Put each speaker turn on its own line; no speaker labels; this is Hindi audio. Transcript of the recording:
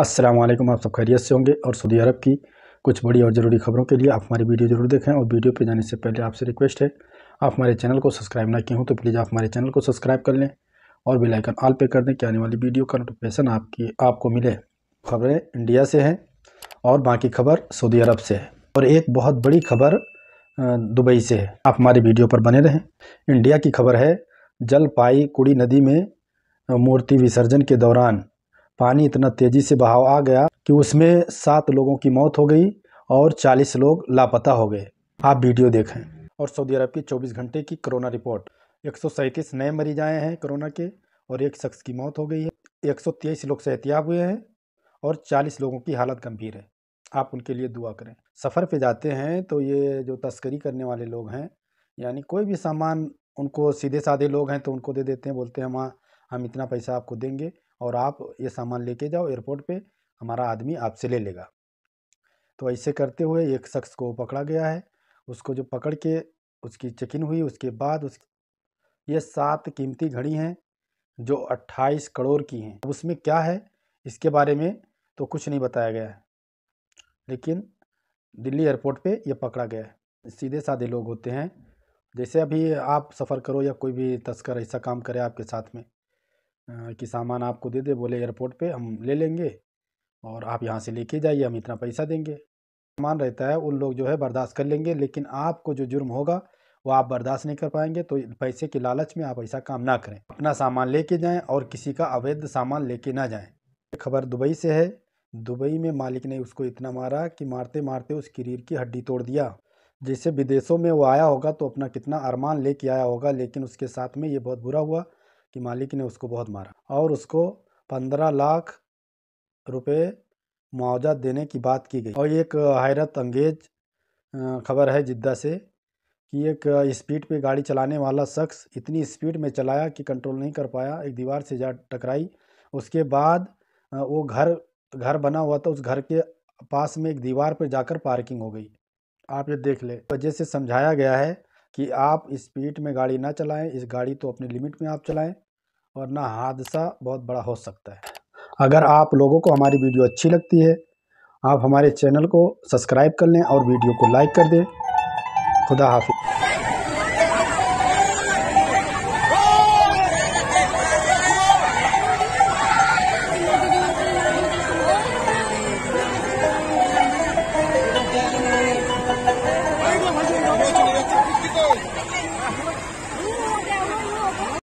अस्सलाम वालेकुम आप सब खैरियत से होंगे और सऊदी अरब की कुछ बड़ी और ज़रूरी खबरों के लिए आप हमारी वीडियो ज़रूर देखें और वीडियो पे जाने से पहले आपसे रिक्वेस्ट है आप हमारे चैनल को सब्सक्राइब ना किए हो तो प्लीज़ आप हमारे चैनल को सब्सक्राइब कर लें और आइकन ऑल पे कर दें कि आने वाली वीडियो का नोटिफिकेशन आपकी आपको मिले खबरें इंडिया से हैं और बाकी खबर सऊदी अरब से है और एक बहुत बड़ी खबर दुबई से है आप हमारी वीडियो पर बने रहें इंडिया की खबर है जलपाईगुड़ी नदी में मूर्ति विसर्जन के दौरान पानी इतना तेज़ी से बहाव आ गया कि उसमें सात लोगों की मौत हो गई और चालीस लोग लापता हो गए आप वीडियो देखें और सऊदी अरब की चौबीस घंटे की कोरोना रिपोर्ट एक नए मरीज आए हैं कोरोना के और एक शख्स की मौत हो गई है एक लोग सेहतियाब हुए हैं और 40 लोगों की हालत गंभीर है आप उनके लिए दुआ करें सफ़र पे जाते हैं तो ये जो तस्करी करने वाले लोग हैं यानी कोई भी सामान उनको सीधे साधे लोग हैं तो उनको दे देते हैं बोलते हैं वहाँ हम इतना पैसा आपको देंगे और आप ये सामान लेके जाओ एयरपोर्ट पे हमारा आदमी आपसे ले लेगा तो ऐसे करते हुए एक शख्स को पकड़ा गया है उसको जो पकड़ के उसकी चेकिंग हुई उसके बाद उस ये सात कीमती घड़ी हैं जो 28 करोड़ की हैं उसमें क्या है इसके बारे में तो कुछ नहीं बताया गया है लेकिन दिल्ली एयरपोर्ट पे ये पकड़ा गया है सीधे साधे लोग होते हैं जैसे अभी आप सफ़र करो या कोई भी तस्कर ऐसा काम करे आपके साथ में कि सामान आपको दे दे बोले एयरपोर्ट पे हम ले लेंगे और आप यहाँ से लेके जाइए हम इतना पैसा देंगे सामान रहता है उन लोग जो है बर्दाश्त कर लेंगे लेकिन आपको जो जुर्म होगा वो आप बर्दाश्त नहीं कर पाएंगे तो पैसे के लालच में आप ऐसा काम ना करें अपना सामान लेके जाएं और किसी का अवैध सामान लेके ना जाएं खबर दुबई से है दुबई में मालिक ने उसको इतना मारा कि मारते मारते उस करियर की हड्डी तोड़ दिया जैसे विदेशों में वो आया होगा तो अपना कितना अरमान लेके आया होगा लेकिन उसके साथ में ये बहुत बुरा हुआ कि मालिक ने उसको बहुत मारा और उसको पंद्रह लाख रुपये मुआवजा देने की बात की गई और एक हैरत अंगेज खबर है जिद्दा से कि एक स्पीड पे गाड़ी चलाने वाला शख्स इतनी स्पीड में चलाया कि कंट्रोल नहीं कर पाया एक दीवार से जा टकराई उसके बाद वो घर घर बना हुआ था उस घर के पास में एक दीवार पर जाकर पार्किंग हो गई आप ये देख ले वजह से समझाया गया है कि आप स्पीड में गाड़ी ना चलाएं इस गाड़ी तो अपनी लिमिट में आप चलाएं ना हादसा बहुत बड़ा हो सकता है अगर आप लोगों को हमारी वीडियो अच्छी लगती है आप हमारे चैनल को सब्सक्राइब कर लें और वीडियो को लाइक कर दें खुदा हाफिज़